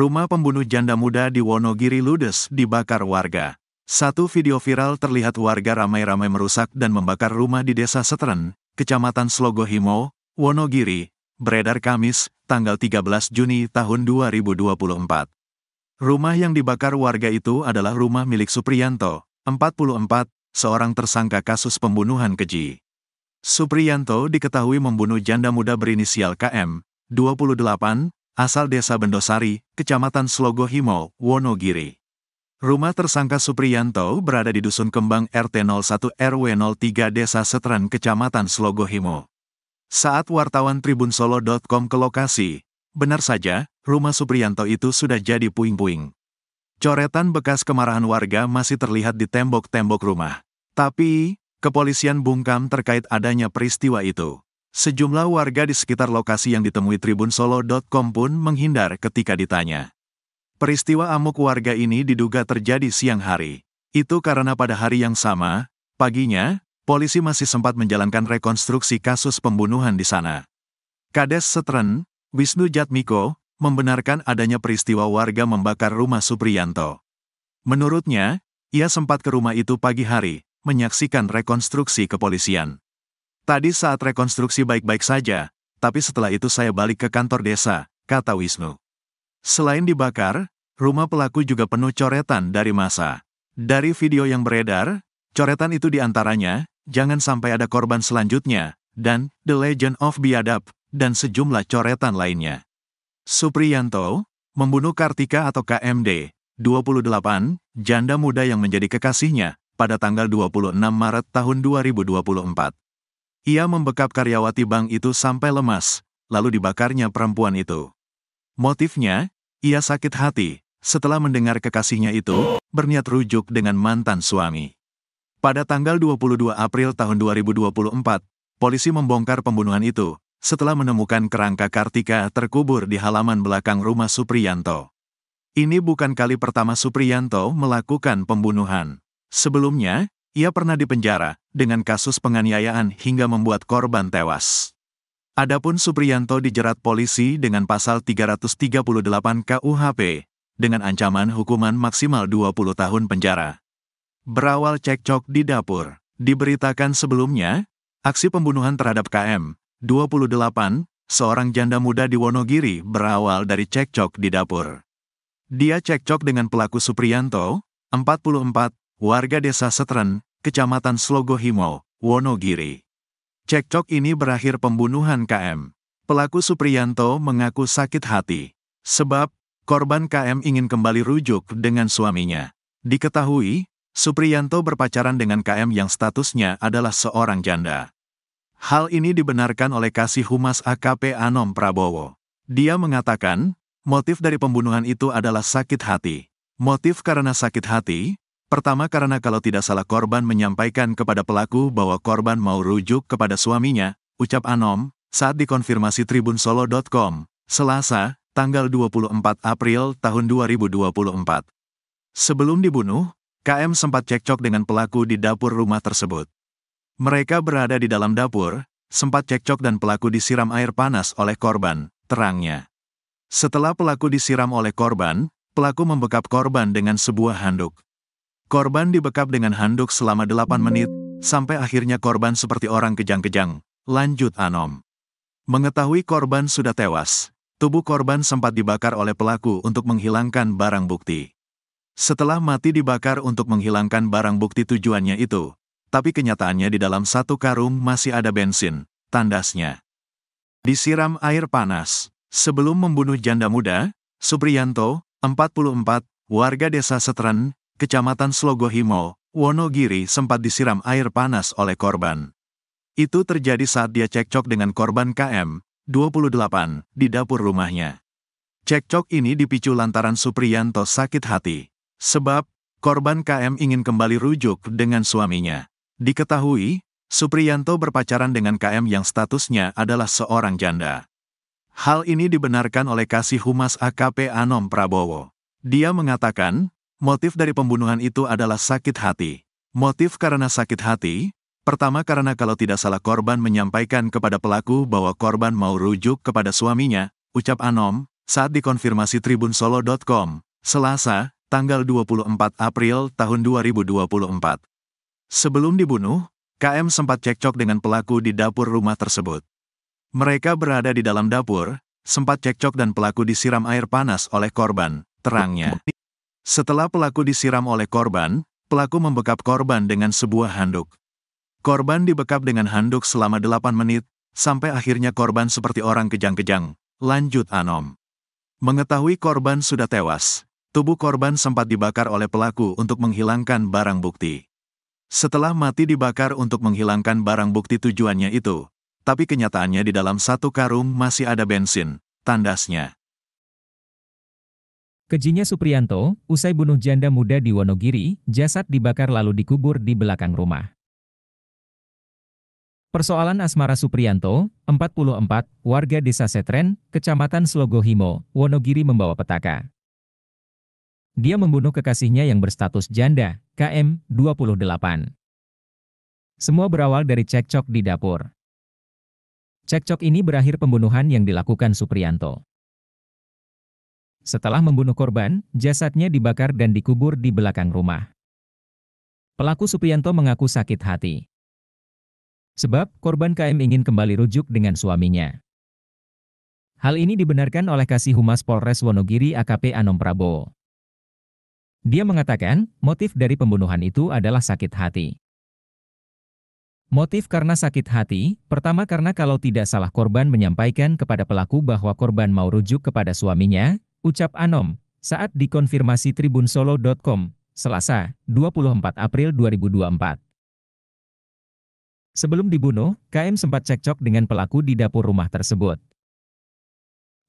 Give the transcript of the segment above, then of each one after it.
Rumah pembunuh janda muda di Wonogiri ludes dibakar warga. Satu video viral terlihat warga ramai-ramai merusak dan membakar rumah di desa Setren, kecamatan Slogohimo, Wonogiri, beredar Kamis, tanggal 13 Juni tahun 2024. Rumah yang dibakar warga itu adalah rumah milik Supriyanto, 44, seorang tersangka kasus pembunuhan keji. Supriyanto diketahui membunuh janda muda berinisial KM, 28, asal desa Bendosari, kecamatan Slogohimo, Wonogiri. Rumah tersangka Supriyanto berada di Dusun Kembang RT 01 RW 03 Desa Setran, Kecamatan Slogohimo. Saat wartawan tribunsolo.com ke lokasi, benar saja, rumah Supriyanto itu sudah jadi puing-puing. Coretan bekas kemarahan warga masih terlihat di tembok-tembok rumah. Tapi, kepolisian bungkam terkait adanya peristiwa itu. Sejumlah warga di sekitar lokasi yang ditemui Tribun Solo.com pun menghindar ketika ditanya. Peristiwa amuk warga ini diduga terjadi siang hari. Itu karena pada hari yang sama, paginya, polisi masih sempat menjalankan rekonstruksi kasus pembunuhan di sana. Kades Setren, Wisnu Jatmiko, membenarkan adanya peristiwa warga membakar rumah Supriyanto. Menurutnya, ia sempat ke rumah itu pagi hari, menyaksikan rekonstruksi kepolisian. Tadi saat rekonstruksi baik-baik saja, tapi setelah itu saya balik ke kantor desa, kata Wisnu. Selain dibakar, rumah pelaku juga penuh coretan dari masa. Dari video yang beredar, coretan itu diantaranya, jangan sampai ada korban selanjutnya, dan The Legend of Biadab, dan sejumlah coretan lainnya. Supriyanto, membunuh Kartika atau KMD, 28, janda muda yang menjadi kekasihnya, pada tanggal 26 Maret tahun 2024. Ia membekap karyawati bank itu sampai lemas, lalu dibakarnya perempuan itu. Motifnya, ia sakit hati setelah mendengar kekasihnya itu berniat rujuk dengan mantan suami. Pada tanggal 22 April tahun 2024, polisi membongkar pembunuhan itu setelah menemukan kerangka Kartika terkubur di halaman belakang rumah Supriyanto. Ini bukan kali pertama Supriyanto melakukan pembunuhan. Sebelumnya, ia pernah dipenjara dengan kasus penganiayaan hingga membuat korban tewas. Adapun Supriyanto dijerat polisi dengan pasal 338 KUHP dengan ancaman hukuman maksimal 20 tahun penjara. Berawal cekcok di dapur, diberitakan sebelumnya, aksi pembunuhan terhadap KM, 28, seorang janda muda di Wonogiri berawal dari cekcok di dapur. Dia cekcok dengan pelaku Supriyanto, 44, warga desa Setren, kecamatan Slogohimo, Wonogiri. Cekcok ini berakhir pembunuhan KM. Pelaku Supriyanto mengaku sakit hati, sebab korban KM ingin kembali rujuk dengan suaminya. Diketahui, Supriyanto berpacaran dengan KM yang statusnya adalah seorang janda. Hal ini dibenarkan oleh Kasih Humas AKP Anom Prabowo. Dia mengatakan, motif dari pembunuhan itu adalah sakit hati. Motif karena sakit hati, Pertama karena kalau tidak salah korban menyampaikan kepada pelaku bahwa korban mau rujuk kepada suaminya, ucap Anom, saat dikonfirmasi tribunsolo.com, Selasa, tanggal 24 April tahun 2024. Sebelum dibunuh, KM sempat cekcok dengan pelaku di dapur rumah tersebut. Mereka berada di dalam dapur, sempat cekcok dan pelaku disiram air panas oleh korban, terangnya. Setelah pelaku disiram oleh korban, pelaku membekap korban dengan sebuah handuk. Korban dibekap dengan handuk selama 8 menit, sampai akhirnya korban seperti orang kejang-kejang, lanjut Anom. Mengetahui korban sudah tewas, tubuh korban sempat dibakar oleh pelaku untuk menghilangkan barang bukti. Setelah mati dibakar untuk menghilangkan barang bukti tujuannya itu, tapi kenyataannya di dalam satu karung masih ada bensin, tandasnya. Disiram air panas. Sebelum membunuh janda muda, Supriyanto, 44, warga desa Setren, Kecamatan Slogohimo, Wonogiri sempat disiram air panas oleh korban. Itu terjadi saat dia cekcok dengan korban KM, 28, di dapur rumahnya. Cekcok ini dipicu lantaran Supriyanto sakit hati. Sebab, korban KM ingin kembali rujuk dengan suaminya. Diketahui, Supriyanto berpacaran dengan KM yang statusnya adalah seorang janda. Hal ini dibenarkan oleh Kasih Humas AKP Anom Prabowo. Dia mengatakan, Motif dari pembunuhan itu adalah sakit hati. Motif karena sakit hati, pertama karena kalau tidak salah korban menyampaikan kepada pelaku bahwa korban mau rujuk kepada suaminya, ucap Anom, saat dikonfirmasi tribunsolo.com, Selasa, tanggal 24 April tahun 2024. Sebelum dibunuh, KM sempat cekcok dengan pelaku di dapur rumah tersebut. Mereka berada di dalam dapur, sempat cekcok dan pelaku disiram air panas oleh korban, terangnya. Setelah pelaku disiram oleh korban, pelaku membekap korban dengan sebuah handuk. Korban dibekap dengan handuk selama 8 menit, sampai akhirnya korban seperti orang kejang-kejang, lanjut Anom. Mengetahui korban sudah tewas, tubuh korban sempat dibakar oleh pelaku untuk menghilangkan barang bukti. Setelah mati dibakar untuk menghilangkan barang bukti tujuannya itu, tapi kenyataannya di dalam satu karung masih ada bensin, tandasnya. Kejinya Supriyanto, usai bunuh janda muda di Wonogiri, jasad dibakar lalu dikubur di belakang rumah. Persoalan asmara Supriyanto, 44, warga desa Setren, kecamatan Slogohimo, Wonogiri membawa petaka. Dia membunuh kekasihnya yang berstatus janda, KM, 28. Semua berawal dari cekcok di dapur. Cekcok ini berakhir pembunuhan yang dilakukan Supriyanto. Setelah membunuh korban, jasadnya dibakar dan dikubur di belakang rumah. Pelaku Supianto mengaku sakit hati. Sebab, korban KM ingin kembali rujuk dengan suaminya. Hal ini dibenarkan oleh Kasih Humas Polres Wonogiri AKP Anom Prabowo. Dia mengatakan, motif dari pembunuhan itu adalah sakit hati. Motif karena sakit hati, pertama karena kalau tidak salah korban menyampaikan kepada pelaku bahwa korban mau rujuk kepada suaminya, ucap Anom, saat dikonfirmasi tribunsolo.com, Selasa, 24 April 2024. Sebelum dibunuh, KM sempat cekcok dengan pelaku di dapur rumah tersebut.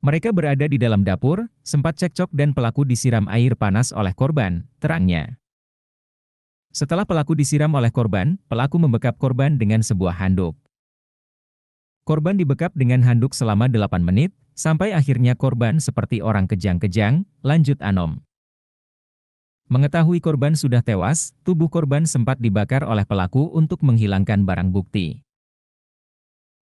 Mereka berada di dalam dapur, sempat cekcok dan pelaku disiram air panas oleh korban, terangnya. Setelah pelaku disiram oleh korban, pelaku membekap korban dengan sebuah handuk. Korban dibekap dengan handuk selama 8 menit, Sampai akhirnya korban seperti orang kejang-kejang, lanjut Anom. Mengetahui korban sudah tewas, tubuh korban sempat dibakar oleh pelaku untuk menghilangkan barang bukti.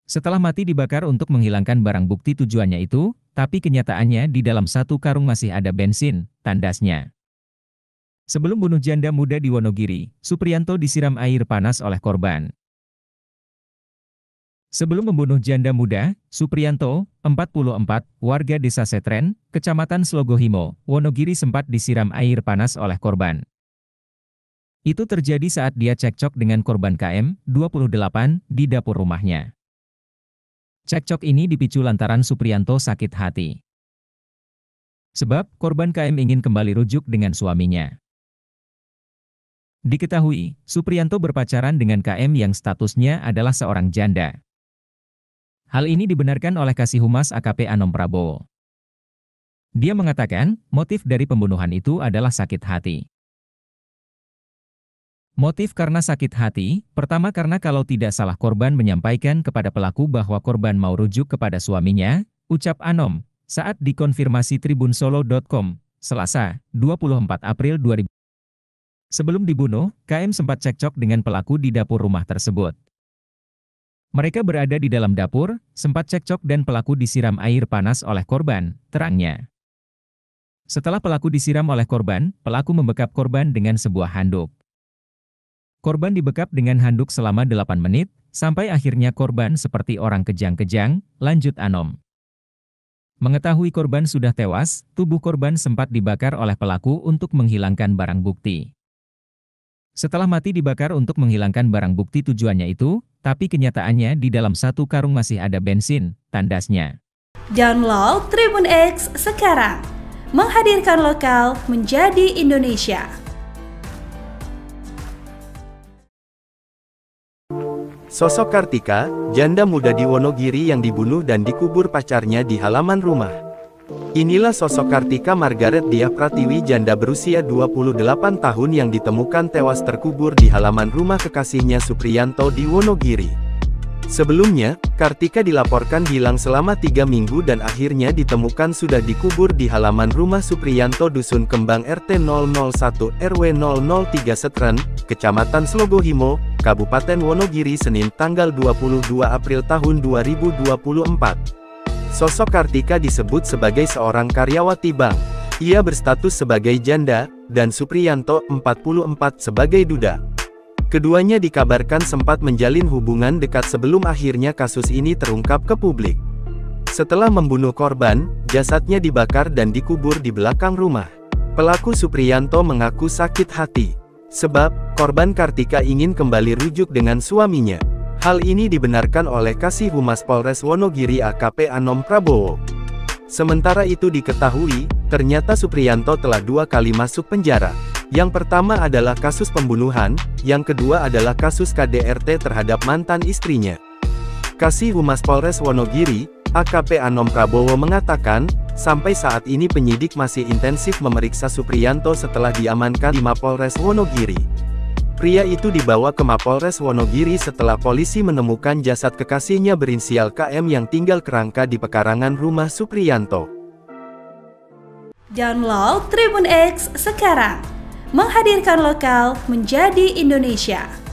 Setelah mati dibakar untuk menghilangkan barang bukti tujuannya itu, tapi kenyataannya di dalam satu karung masih ada bensin, tandasnya. Sebelum bunuh janda muda di Wonogiri, Supriyanto disiram air panas oleh korban. Sebelum membunuh janda muda, Suprianto, 44, warga desa Setren, kecamatan Slogohimo, Wonogiri sempat disiram air panas oleh korban. Itu terjadi saat dia cekcok dengan korban KM, 28, di dapur rumahnya. Cekcok ini dipicu lantaran Suprianto sakit hati. Sebab, korban KM ingin kembali rujuk dengan suaminya. Diketahui, Suprianto berpacaran dengan KM yang statusnya adalah seorang janda. Hal ini dibenarkan oleh Kasih Humas AKP Anom Prabowo. Dia mengatakan, motif dari pembunuhan itu adalah sakit hati. Motif karena sakit hati, pertama karena kalau tidak salah korban menyampaikan kepada pelaku bahwa korban mau rujuk kepada suaminya, ucap Anom, saat dikonfirmasi tribunsolo.com, Selasa, 24 April 2000. Sebelum dibunuh, KM sempat cekcok dengan pelaku di dapur rumah tersebut. Mereka berada di dalam dapur, sempat cekcok dan pelaku disiram air panas oleh korban, terangnya. Setelah pelaku disiram oleh korban, pelaku membekap korban dengan sebuah handuk. Korban dibekap dengan handuk selama 8 menit, sampai akhirnya korban seperti orang kejang-kejang, lanjut Anom. Mengetahui korban sudah tewas, tubuh korban sempat dibakar oleh pelaku untuk menghilangkan barang bukti. Setelah mati dibakar untuk menghilangkan barang bukti tujuannya itu, tapi kenyataannya di dalam satu karung masih ada bensin, tandasnya. Download Tribun X sekarang. Menghadirkan lokal menjadi Indonesia. Sosok Kartika, janda muda di Wonogiri yang dibunuh dan dikubur pacarnya di halaman rumah. Inilah sosok Kartika Margaret Dia Pratiwi janda berusia 28 tahun yang ditemukan tewas terkubur di halaman rumah kekasihnya Supriyanto di Wonogiri. Sebelumnya, Kartika dilaporkan hilang selama tiga minggu dan akhirnya ditemukan sudah dikubur di halaman rumah Supriyanto Dusun Kembang RT 001 RW 003 Setren, Kecamatan Slogohimo, Kabupaten Wonogiri Senin tanggal 22 April tahun 2024. Sosok Kartika disebut sebagai seorang karyawati bank. Ia berstatus sebagai janda, dan Supriyanto, 44, sebagai duda. Keduanya dikabarkan sempat menjalin hubungan dekat sebelum akhirnya kasus ini terungkap ke publik. Setelah membunuh korban, jasadnya dibakar dan dikubur di belakang rumah. Pelaku Supriyanto mengaku sakit hati. Sebab, korban Kartika ingin kembali rujuk dengan suaminya. Hal ini dibenarkan oleh Kasih Humas Polres Wonogiri AKP Anom Prabowo. Sementara itu diketahui, ternyata Supriyanto telah dua kali masuk penjara. Yang pertama adalah kasus pembunuhan, yang kedua adalah kasus KDRT terhadap mantan istrinya. Kasih Humas Polres Wonogiri, AKP Anom Prabowo mengatakan, sampai saat ini penyidik masih intensif memeriksa Supriyanto setelah diamankan di Mapolres Wonogiri. Pria itu dibawa ke Mapolres Wonogiri setelah polisi menemukan jasad kekasihnya berinisial KM yang tinggal kerangka di pekarangan rumah Suprianto. Download Tribun X sekarang, menghadirkan lokal menjadi Indonesia.